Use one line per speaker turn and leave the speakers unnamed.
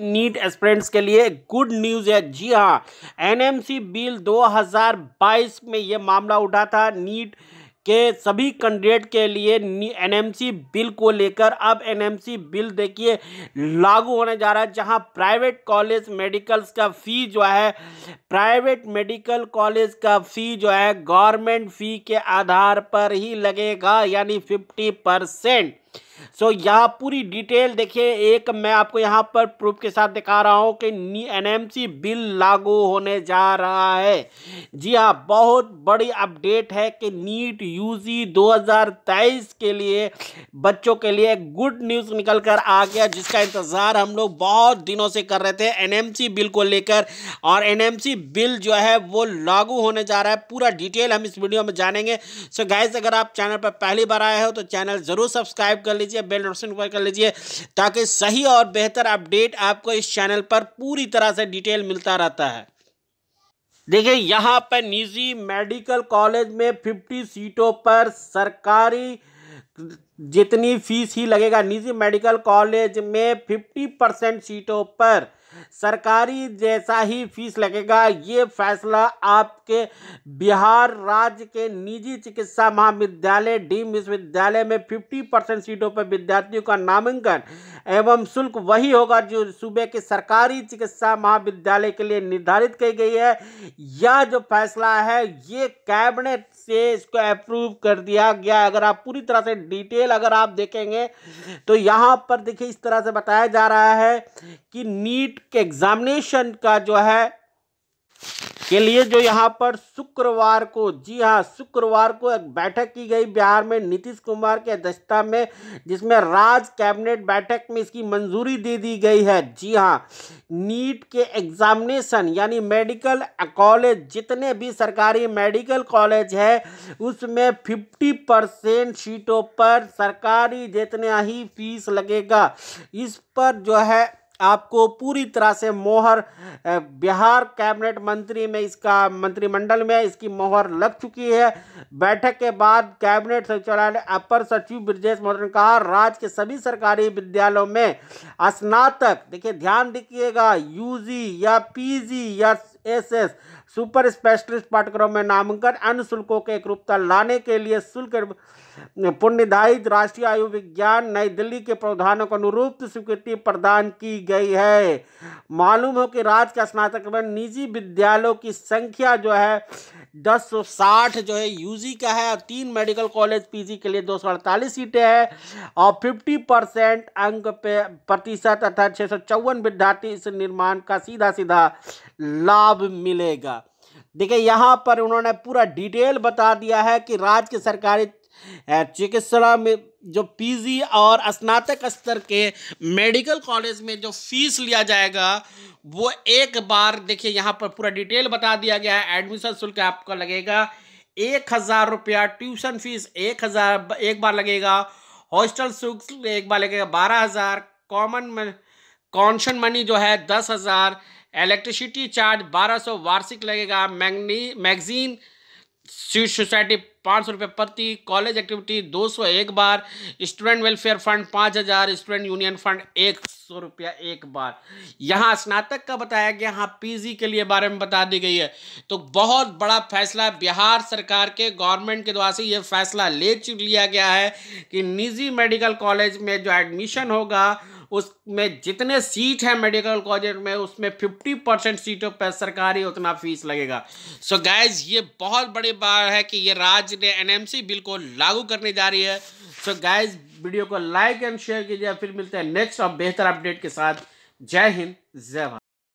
NEET aspirants के लिए good news है जी हाँ एनएमसी बिल 2022 में यह मामला उठा था नीट के सभी कैंडिडेट के लिए एनएमसी बिल को लेकर अब एनएमसी बिल देखिए लागू होने जा रहा है जहां प्राइवेट कॉलेज मेडिकल्स का फ़ी जो है प्राइवेट मेडिकल कॉलेज का फ़ी जो है गवर्नमेंट फ़ी के आधार पर ही लगेगा यानी फिफ्टी परसेंट सो so, यहाँ पूरी डिटेल देखिए एक मैं आपको यहाँ पर प्रूफ के साथ दिखा रहा हूँ कि एनएमसी बिल लागू होने जा रहा है जी हाँ बहुत बड़ी अपडेट है कि नीट यूजी 2023 के लिए बच्चों के लिए गुड न्यूज़ निकल कर आ गया जिसका इंतज़ार हम लोग बहुत दिनों से कर रहे थे एनएमसी बिल को लेकर और एन बिल जो है वो लागू होने जा रहा है पूरा डिटेल हम इस वीडियो में जानेंगे सो so, गाइज अगर आप चैनल पर पहली बार आए हो तो चैनल ज़रूर सब्सक्राइब कर लीजिए लीजिए बेल नोटिफिकेशन ऊपर कर लीजिए ताकि सही और बेहतर अपडेट आपको इस चैनल पर पूरी तरह से डिटेल मिलता रहता है देखिए यहाँ पर निजी मेडिकल कॉलेज में फिफ्टी सीटों पर सरकारी जितनी फीस ही लगेगा निजी मेडिकल कॉलेज में फिफ्टी परसेंट सीटों पर सरकारी जैसा ही फीस लगेगा ये फैसला आपके बिहार राज्य के निजी चिकित्सा महाविद्यालय डीम विश्वविद्यालय में 50 परसेंट सीटों पर विद्यार्थियों का नामांकन एवं शुल्क वही होगा जो सूबे के सरकारी चिकित्सा महाविद्यालय के लिए निर्धारित की गई है यह जो फैसला है ये कैबिनेट से इसको अप्रूव कर दिया गया अगर आप पूरी तरह से डिटेल अगर आप देखेंगे तो यहाँ पर देखिए इस तरह से बताया जा रहा है कि नीट के एग्जामिनेशन का जो है के लिए जो यहाँ पर शुक्रवार को जी हाँ शुक्रवार को एक बैठक की गई बिहार में नीतीश कुमार के अध्यक्षता में जिसमें राज कैबिनेट बैठक में इसकी मंजूरी दे दी गई है जी हाँ नीट के एग्जामिनेशन यानी मेडिकल कॉलेज जितने भी सरकारी मेडिकल कॉलेज है उसमें फिफ्टी परसेंट सीटों पर सरकारी जितना ही फीस लगेगा इस पर जो है आपको पूरी तरह से मोहर बिहार कैबिनेट मंत्री में इसका मंत्रिमंडल में इसकी मोहर लग चुकी है बैठक के बाद कैबिनेट सचिवालय अपर सचिव ब्रजेश मोहन ने कहा राज्य के सभी सरकारी विद्यालयों में स्नातक देखिए ध्यान रखिएगा यूजी या पीजी या एस एस सुपर स्पेशलिस्ट पाठ्यक्रम में नामांकन अन्य शुल्कों के एकरूपता लाने के लिए शुल्क पुण्यधायित राष्ट्रीय आयु विज्ञान नई दिल्ली के प्रावधानों को अनुरूप स्वीकृति प्रदान की गई है मालूम हो कि राज्य का स्नातक में निजी विद्यालयों की संख्या जो है साठ जो है यूजी का है और तीन मेडिकल कॉलेज पीजी के लिए दो सीटें हैं और 50 परसेंट अंक पे प्रतिशत अर्थात छः सौ चौवन विद्यार्थी इस निर्माण का सीधा सीधा लाभ मिलेगा देखिए यहाँ पर उन्होंने पूरा डिटेल बता दिया है कि राज्य सरकारी चिकित्सा में जो पीजी और स्नातक स्तर के मेडिकल कॉलेज में जो फीस लिया जाएगा वो एक बार देखिए यहाँ पर पूरा डिटेल बता दिया गया है एडमिशन शुल्क आपका लगेगा एक हज़ार रुपया ट्यूशन फीस एक हज़ार एक बार लगेगा हॉस्टल शुल्क एक बार लगेगा बारह हज़ार कॉमन कॉन्शन मनी जो है दस हज़ार इलेक्ट्रिसिटी चार्ज बारह सौ वार्षिक लगेगा मैगनी मैगजीन सिविल सोसाइटी पाँच सौ रुपये प्रति कॉलेज एक्टिविटी दो सौ एक बार स्टूडेंट वेलफेयर फंड पाँच हज़ार स्टूडेंट यूनियन फंड एक सौ रुपया एक बार यहाँ स्नातक का बताया गया यहाँ पीजी के लिए बारे में बता दी गई है तो बहुत बड़ा फैसला बिहार सरकार के गवर्नमेंट के द्वारा से ये फैसला ले लिया गया है कि निजी मेडिकल कॉलेज में जो एडमिशन होगा उसमें जितने सीट है मेडिकल कॉलेज में उसमें फिफ्टी परसेंट सीटों पर सरकारी उतना फीस लगेगा सो so गाइज ये बहुत बड़ी बात है कि ये राज्य ने एनएमसी बिल को लागू करने जा रही है सो so गाइज वीडियो को लाइक एंड शेयर कीजिए फिर मिलते हैं नेक्स्ट और बेहतर अपडेट के साथ जय हिंद जय भारत